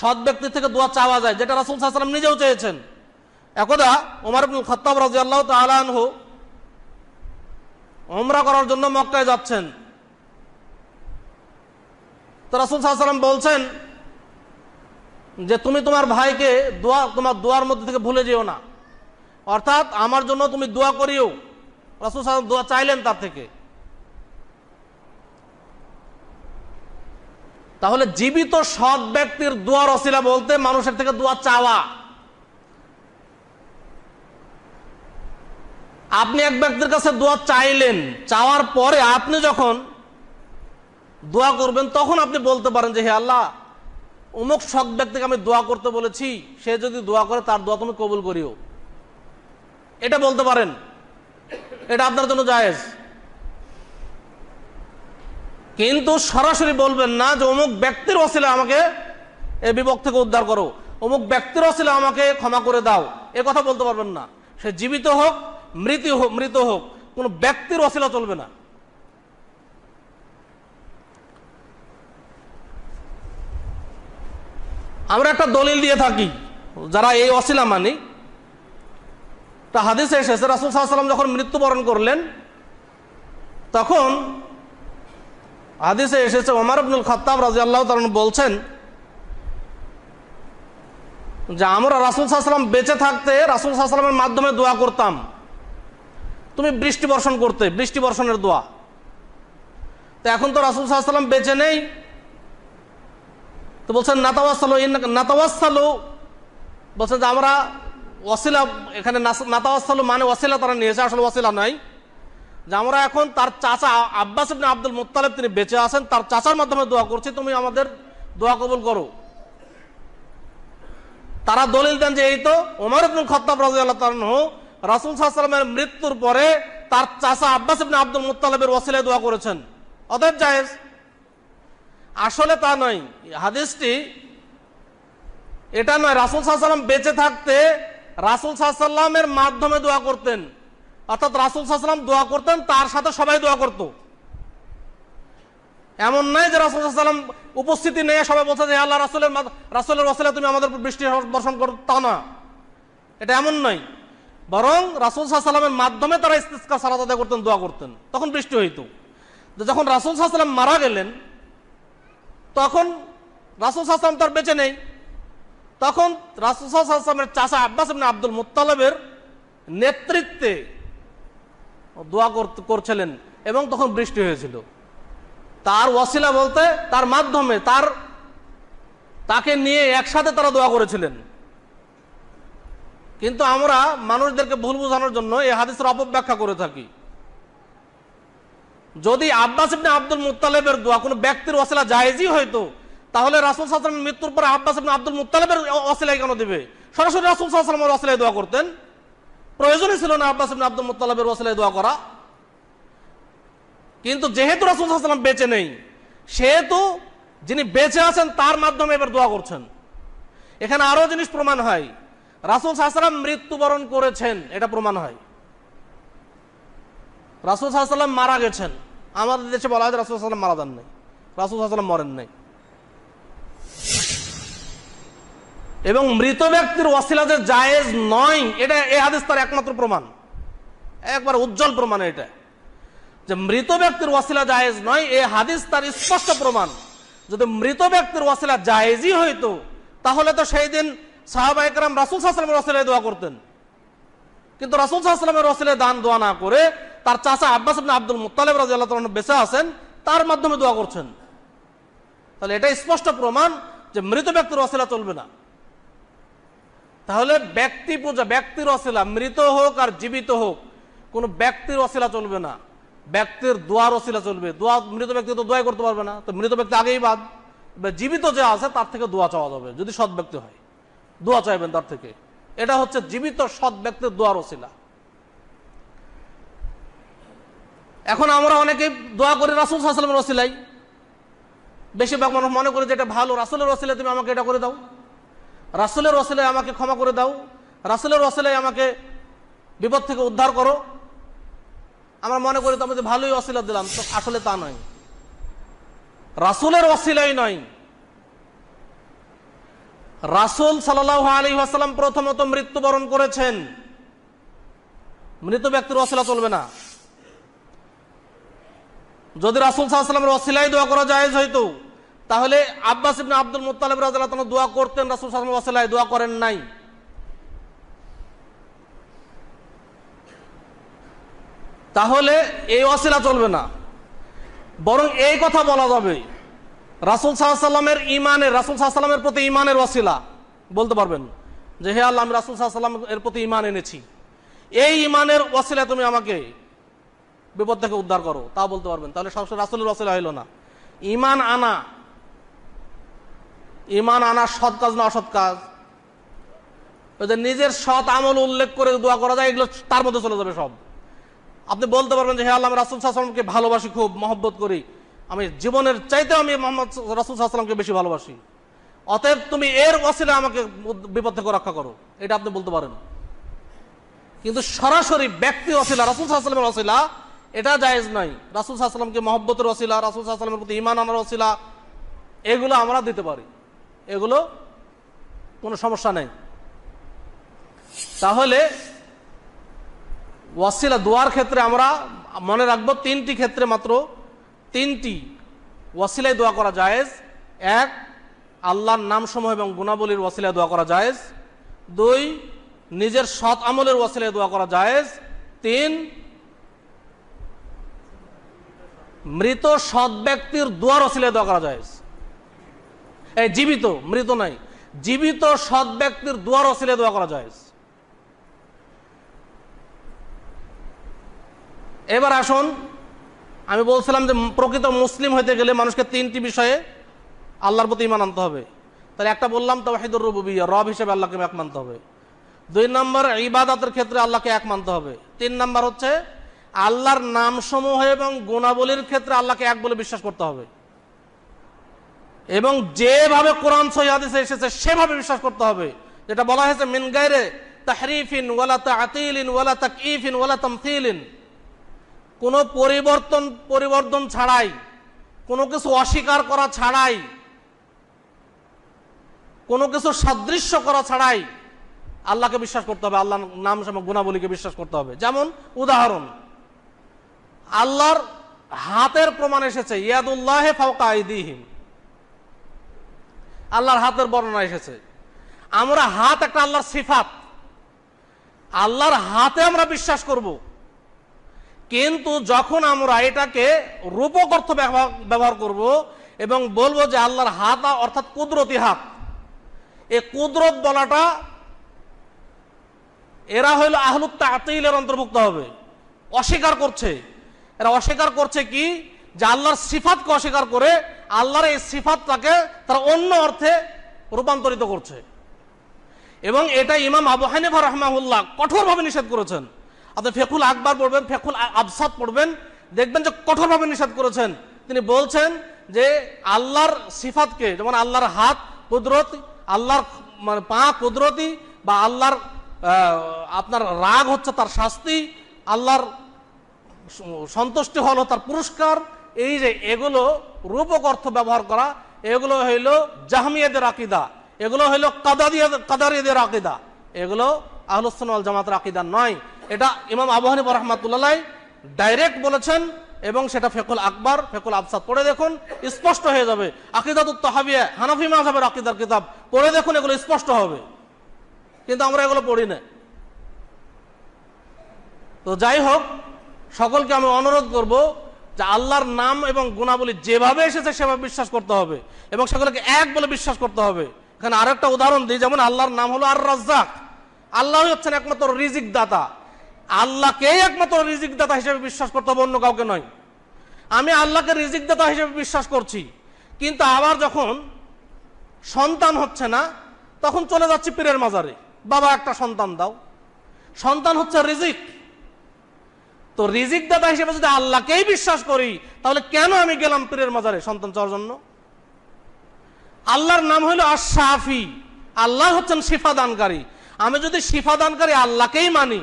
সৎ ব্যক্তির থেকে দোয়া চাওয়া যায় যেটা রাসুল সাহসালাম নিজেও চেয়েছেন একদা ওমর খতাব রাজি আল্লাহ তালহ ওমরা করার জন্য মক্কায় যাচ্ছেন তো রাসুল সাহসালাম বলছেন যে তুমি তোমার ভাইকে দোয়া তোমার দোয়ার মধ্যে থেকে ভুলে যেও না অর্থাৎ আমার জন্য তুমি দোয়া করিও রাসুল সাহেব দোয়া চাইলেন তার থেকে তাহলে জীবিত সৎ ব্যক্তির দোয়ার অশিলা বলতে মানুষের থেকে দোয়া চাওয়া আপনি এক ব্যক্তির কাছে দোয়া চাইলেন চাওয়ার পরে আপনি যখন দোয়া করবেন তখন আপনি বলতে পারেন যে হে আল্লাহ অমুক শখ ব্যক্তিকে আমি দোয়া করতে বলেছি সে যদি দোয়া করে তার দোয়া তুমি কবুল করিও এটা বলতে পারেন এটা আপনার জন্য জায়েজ কিন্তু সরাসরি বলবেন না যে অমুক ব্যক্তির অসিলা আমাকে এ বিপক্ষ থেকে উদ্ধার করো অমুক ব্যক্তির অসিলা আমাকে ক্ষমা করে দাও এ কথা বলতে পারবেন না সে জীবিত হোক মৃত হোক মৃত হোক কোনো ব্যক্তির অসিলা চলবে না আমরা একটা দলিল দিয়ে থাকি যারা এই অসিলা মানি তা হাদিসে এসেছে রাসুল সাল্লাম যখন মৃত্যুবরণ করলেন তখন হাদিসে এসেছে ওমার আব্দুল খত্তাব রাজি আল্লাহ তালন বলছেন যে আমরা রাসুল সাল্লাম বেঁচে থাকতে রাসুল সাল্লামের মাধ্যমে দোয়া করতাম তুমি বৃষ্টি বর্ষণ করতে বৃষ্টি বর্ষণের দোয়া তো এখন তো রাসুল সাল্লাম বেঁচে নেই তো বলছেন নাতাওয়াসালো নাতাওয়াসালো বলছেন যে আমরা ওয়াসিলা এখানে নাতাওয়াসালো মানে ওয়াসিলা তারা নিয়েছে আসলে ওয়াসিলা নাই যে আমরা এখন তার চাচা আব্বাস আব্দুল মোত্তালেব তিনি বেঁচে আছেন তার চাচার মাধ্যমে দোয়া করছি তুমি আমাদের দোয়া কবুল করো তারা দলিল দেন যে এই তো ওমর ইবনুল খত্তাব রাজু আল্লাহ তালু রাসুল সাহসালামের মৃত্যুর পরে তার চাচা আব্বাস আব্দুল মোত্তালেবের ওয়াসিলায় দোয়া করেছেন অতএব জায়েজ আসলে তা নয় হাদিসটি এটা নয় রাসুল সাল্লাম বেঁচে থাকতে রাসুল সাল্লামের মাধ্যমে দোয়া করতেন অর্থাৎ রাসুল সাল্লাম দোয়া করতেন তার সাথে সবাই দোয়া করত এমন নয় যে রাসুল সাল্লাম উপস্থিতি নিয়ে সবাই বলছে যে আল্লাহ রাসুলের রাসুলের ওসালে তুমি আমাদের উপর বৃষ্টি বর্ষণ করো তা না এটা এমন নয় বরং রাসুল সাল্লামের মাধ্যমে তারা ইস্তিস্কা সারাদ করতেন দোয়া করতেন তখন বৃষ্টি হইত যখন রাসুল সাল্লাম মারা গেলেন তখন রাসুল সাহসাম তার বেঁচে নেই তখন রাসুল সাহসামের চাষা আব্বাস আব্দুল মুতালেবের নেতৃত্বে দোয়া করছিলেন এবং তখন বৃষ্টি হয়েছিল তার ওয়াসিলা বলতে তার মাধ্যমে তার তাকে নিয়ে একসাথে তারা দোয়া করেছিলেন কিন্তু আমরা মানুষদেরকে ভুল বোঝানোর জন্য এই হাদিসের অপব্যাখ্যা করে থাকি যদি আব্বাস ইবনে আব্দুল মুতালেবের দোয়া কোনো ব্যক্তির অসেলা জায়েজই হয়তো তাহলে রাসুল সাল্লামের মৃত্যুর পর আব্বাস ইবনে আব্দুল মুতালেবের ওসেলাই কেন দিবে সরাসরি রাসুল সাহসালামের ওসেলায় দোয়া করতেন প্রয়োজনই ছিল না আব্বাস ইবনে আব্দুল মুতালেবের ওসেলায় দোয়া করা কিন্তু যেহেতু রাসুল সাহসালাম বেঁচে নেই সেহেতু যিনি বেঁচে আছেন তার মাধ্যমে এবার দোয়া করছেন এখানে আরও জিনিস প্রমাণ হয় রাসুল সাহসালাম মৃত্যুবরণ করেছেন এটা প্রমাণ হয় রাসুল সাল্লাম মারা গেছেন আমাদের দেশে বলা হয় রাসুল সাল্লাম মারা যান নাই রাসুল সাল্লাম মরেন নাই এবং মৃত ব্যক্তির ওয়াসিলা যে জায়েজ নয় এটা এ হাদিস তার একমাত্র প্রমাণ একবার উজ্জ্বল প্রমাণ এটা যে মৃত ব্যক্তির ওয়াসিলা জায়েজ নয় এ হাদিস তার স্পষ্ট প্রমাণ যদি মৃত ব্যক্তির ওয়াসিলা জায়েজই হইতো তাহলে তো সেই দিন সাহাবা একরাম রাসুল সাল্লামের ওয়াসিলায় দোয়া করতেন কিন্তু রাসুল সাহাশালামের রসলে দান দোয়া না করে তার চাচা আব্বাস আপনি আব্দুল মুতালেব রাজি আল্লাহ বেঁচে আছেন তার মাধ্যমে দোয়া করছেন তাহলে এটা স্পষ্ট প্রমাণ যে মৃত ব্যক্তির অসিলা চলবে না তাহলে ব্যক্তি পূজা ব্যক্তির অসিলা মৃত হোক আর জীবিত হোক কোনো ব্যক্তির অশিলা চলবে না ব্যক্তির দোয়ার অসিলা চলবে দোয়া মৃত ব্যক্তি তো দোয়াই করতে পারবে না তো মৃত ব্যক্তি আগেই বাদ জীবিত যে আছে তার থেকে দোয়া চাওয়া যাবে যদি সৎ ব্যক্তি হয় দোয়া চাইবেন তার থেকে এটা হচ্ছে জীবিত সৎ ব্যক্তির দোয়ার ওসিলা এখন আমরা অনেকে দোয়া করি রাসুল সাহসালামের ওসিলাই বেশিরভাগ মানুষ মনে করে যে এটা ভালো রাসুলের ওসিলায় তুমি আমাকে এটা করে দাও রাসুলের ওসিলায় আমাকে ক্ষমা করে দাও রাসুলের ওসিলায় আমাকে বিপদ থেকে উদ্ধার করো আমরা মনে করি তো আমাদের ভালোই অসিলা দিলাম তো আসলে তা নয় রাসুলের অসিলাই নয় রাসুল সাল্লাহ আলী আসালাম প্রথমত মৃত্যুবরণ করেছেন মৃত ব্যক্তির অসিলা চলবে না যদি রাসুল সাল্লামের অসিলাই দোয়া করা যায় হয়তো তাহলে আব্বাস ইবনা আব্দুল রাজা রাজাল্লাহ দোয়া করতেন রাসুল সাল্লাম অসিলাই দোয়া করেন নাই তাহলে এই অসিলা চলবে না বরং এই কথা বলা যাবে রাসুল সাহাশাল্লামের ইমানের রাসুল সাহাশাল্লামের প্রতি ইমানের ওয়াসিলা বলতে পারবেন যে হে আল্লাহ আমি রাসুল সাহাশাল্লাম এর প্রতি ইমান এনেছি এই ইমানের ওয়াসিলা তুমি আমাকে বিপদ থেকে উদ্ধার করো তা বলতে পারবেন তাহলে সবসময় রাসুলের ওয়াসিলা হইল না ইমান আনা ইমান আনা সৎ কাজ না অসৎ কাজ নিজের সৎ আমল উল্লেখ করে দোয়া করা যায় এগুলো তার মধ্যে চলে যাবে সব আপনি বলতে পারবেন যে হে আল্লাহ রাসুল সাহাশাল্লামকে ভালোবাসি খুব মহব্বত করি আমি জীবনের চাইতেও আমি মোহাম্মদ রসুল বেশি ভালোবাসি অতএব তুমি এর অসিলে আমাকে বিপদ থেকে রক্ষা করো এটা আপনি বলতে পারেন কিন্তু সরাসরি ব্যক্তি অসিলা রাসুল সাল্লামের অসিলা এটা জায়েজ নাই রাসুল সাল্লামকে মহব্বতের অসিলা রাসুল সাল্লামের প্রতি ইমান আনার অসিলা এগুলো আমরা দিতে পারি এগুলো কোনো সমস্যা নেই তাহলে ওয়াসিলা দোয়ার ক্ষেত্রে আমরা মনে রাখবো তিনটি ক্ষেত্রে মাত্র তিনটি ওয়াসিলায় দোয়া করা জায়েজ এক আল্লাহর নামসমূহ এবং গুণাবলীর ওয়াসিলায় দোয়া করা জায়েজ দুই নিজের সৎ আমলের ওয়াসিলায় দোয়া করা জায়েজ তিন মৃত সৎ ব্যক্তির দোয়ার ওয়াসিলায় দোয়া করা জায়েজ এই জীবিত মৃত নাই জীবিত সৎ ব্যক্তির দোয়ার ওয়াসিলায় দোয়া করা জায়েজ এবার আসুন আমি বলছিলাম যে প্রকৃত মুসলিম হতে গেলে মানুষকে তিনটি বিষয়ে আল্লাহর প্রতি ইমান আনতে হবে তাহলে একটা বললাম ওয়াহিদুর রুবিয়া রব হিসেবে আল্লাহকে এক মানতে হবে দুই নম্বর ইবাদতের ক্ষেত্রে আল্লাহকে এক মানতে হবে তিন নম্বর হচ্ছে আল্লাহর নামসমূহ এবং গুণাবলীর ক্ষেত্রে আল্লাহকে এক বলে বিশ্বাস করতে হবে এবং যেভাবে কোরআন সহিদিসে এসেছে সেভাবে বিশ্বাস করতে হবে যেটা বলা হয়েছে মিনগাইরে তাহরিফিন ওয়ালা তা তাতিলিন ওয়ালা ইফিন ওয়ালা তামথিলিন কোনো পরিবর্তন পরিবর্তন ছাড়াই কোনো কিছু অস্বীকার করা ছাড়াই কোনো কিছু সাদৃশ্য করা ছাড়াই আল্লাহকে বিশ্বাস করতে হবে আল্লাহর নাম গুণাবলীকে বিশ্বাস করতে হবে যেমন উদাহরণ আল্লাহর হাতের প্রমাণ এসেছে ইয়াদুল্লাহে ফাউকা আইদিহীন আল্লাহর হাতের বর্ণনা এসেছে আমরা হাত একটা আল্লাহর সিফাত আল্লাহর হাতে আমরা বিশ্বাস করবো কিন্তু যখন আমরা এটাকে রূপক অর্থ ব্যবহার করব এবং বলবো যে আল্লাহর হাত অর্থাৎ কুদরতি হাত এ কুদরত বলাটা এরা হইল আহলুত আতিলের অন্তর্ভুক্ত হবে অস্বীকার করছে এরা অস্বীকার করছে কি যে আল্লাহর সিফাতকে অস্বীকার করে আল্লাহর এই সিফাতটাকে তারা অন্য অর্থে রূপান্তরিত করছে এবং এটা ইমাম আবু হানিফা রহমাহুল্লাহ কঠোরভাবে নিষেধ করেছেন আপনি আচ্ছা, ফেকুল আকবর পড়বেন ফেকুল আবসাদ পড়বেন দেখবেন যে কঠোরভাবে নিষেধ করেছেন তিনি বলছেন যে আল্লাহর সিফাতকে যেমন আল্লাহর হাত কুদরতি আল্লাহর মানে পা কুদরতি বা আল্লাহর আপনার রাগ হচ্ছে তার শাস্তি আল্লাহর সন্তুষ্টি হল তার পুরস্কার এই যে এগুলো রূপক অর্থ ব্যবহার করা এগুলো হইল জাহামিয়াদের আকিদা এগুলো হইল কাদারিয়াদের কাদারিয়াদের আকিদা এগুলো আহলুসনাল জামাতের আকিদা নয় এটা ইমাম আবহানিব রহমাতুল্লাহ ডাইরেক্ট বলেছেন এবং সেটা ফেকুল আকবর ফেকুল আফসাদ পড়ে দেখুন স্পষ্ট হয়ে যাবে আকিদাতুত তাহাবিয়া হানাফি মাহাবের আকিদার কিতাব পড়ে দেখুন এগুলো স্পষ্ট হবে কিন্তু আমরা এগুলো পড়ি না তো যাই হোক সকলকে আমি অনুরোধ করব যে আল্লাহর নাম এবং গুণাবলী যেভাবে এসেছে সেভাবে বিশ্বাস করতে হবে এবং সেগুলোকে এক বলে বিশ্বাস করতে হবে এখানে আরেকটা উদাহরণ দিই যেমন আল্লাহর নাম হলো আর রাজ্জাক আল্লাহ হচ্ছেন একমাত্র রিজিক দাতা আল্লাহকে একমাত্র রিজিক দাতা হিসেবে বিশ্বাস করতে হবে অন্য কাউকে নয় আমি আল্লাহকে রিজিক দাতা হিসেবে বিশ্বাস করছি কিন্তু আবার যখন সন্তান হচ্ছে না তখন চলে যাচ্ছি পীরের মাজারে বাবা একটা সন্তান দাও সন্তান হচ্ছে রিজিক তো রিজিক দাতা হিসেবে যদি আল্লাহকেই বিশ্বাস করি তাহলে কেন আমি গেলাম পীরের মাজারে সন্তান চাওয়ার জন্য আল্লাহর নাম হলো আশাফি আল্লাহ হচ্ছেন শিফা দানকারী আমি যদি শিফা দানকারী আল্লাহকেই মানি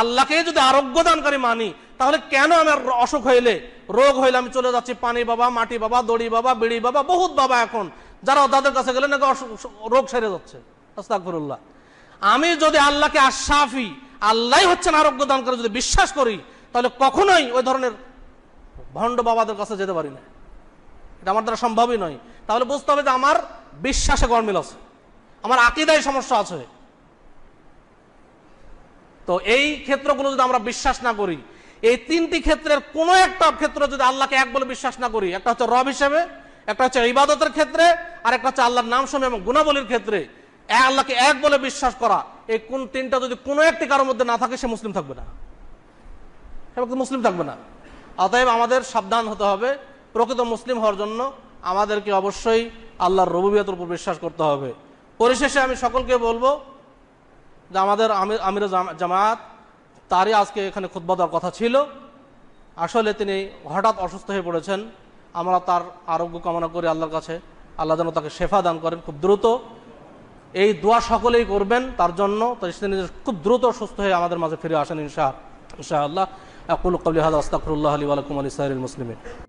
আল্লাহকে যদি আরোগ্য দানকারী মানি তাহলে কেন আমার অসুখ হইলে রোগ হইলে আমি চলে যাচ্ছি পানি বাবা মাটি বাবা দড়ি বাবা বিড়ি বাবা বহুত বাবা এখন যারা তাদের কাছে গেলে নাকি রোগ সেরে যাচ্ছে আস্তাকফরুল্লাহ আমি যদি আল্লাহকে আশাফি আল্লাহ হচ্ছেন আরোগ্য দান করে যদি বিশ্বাস করি তাহলে কখনোই ওই ধরনের ভণ্ড বাবাদের কাছে যেতে পারি না এটা আমার দ্বারা সম্ভবই নয় তাহলে বুঝতে হবে যে আমার বিশ্বাসে গরমিল আছে আমার আকিদায় সমস্যা আছে তো এই ক্ষেত্রগুলো যদি আমরা বিশ্বাস না করি এই তিনটি ক্ষেত্রের কোনো একটা ক্ষেত্র যদি আল্লাহকে এক বলে বিশ্বাস না করি একটা হচ্ছে রব হিসেবে একটা হচ্ছে ইবাদতের ক্ষেত্রে আর একটা হচ্ছে আল্লাহর নাম সময় এবং গুণাবলীর ক্ষেত্রে আল্লাহকে এক বলে বিশ্বাস করা এই কোন তিনটা যদি কোনো একটি কারোর মধ্যে না থাকে সে মুসলিম থাকবে না সে মুসলিম থাকবে না অতএব আমাদের সাবধান হতে হবে প্রকৃত মুসলিম হওয়ার জন্য আমাদেরকে অবশ্যই আল্লাহর রবুবিয়াতের উপর বিশ্বাস করতে হবে পরিশেষে আমি সকলকে বলবো যে আমাদের আমির আমির জামাত তারই আজকে এখানে খুদ্া দেওয়ার কথা ছিল আসলে তিনি হঠাৎ অসুস্থ হয়ে পড়েছেন আমরা তার আরোগ্য কামনা করি আল্লাহর কাছে আল্লাহ যেন তাকে শেফা দান করেন খুব দ্রুত এই দোয়া সকলেই করবেন তার জন্য তিনি খুব দ্রুত সুস্থ হয়ে আমাদের মাঝে ফিরে আসেন ইনশা ইনশাআল্লাহ আকুল কবলি হাজ আস্তাকুল্লাহ আলী আলকুম আলী সাহিল মুসলিমের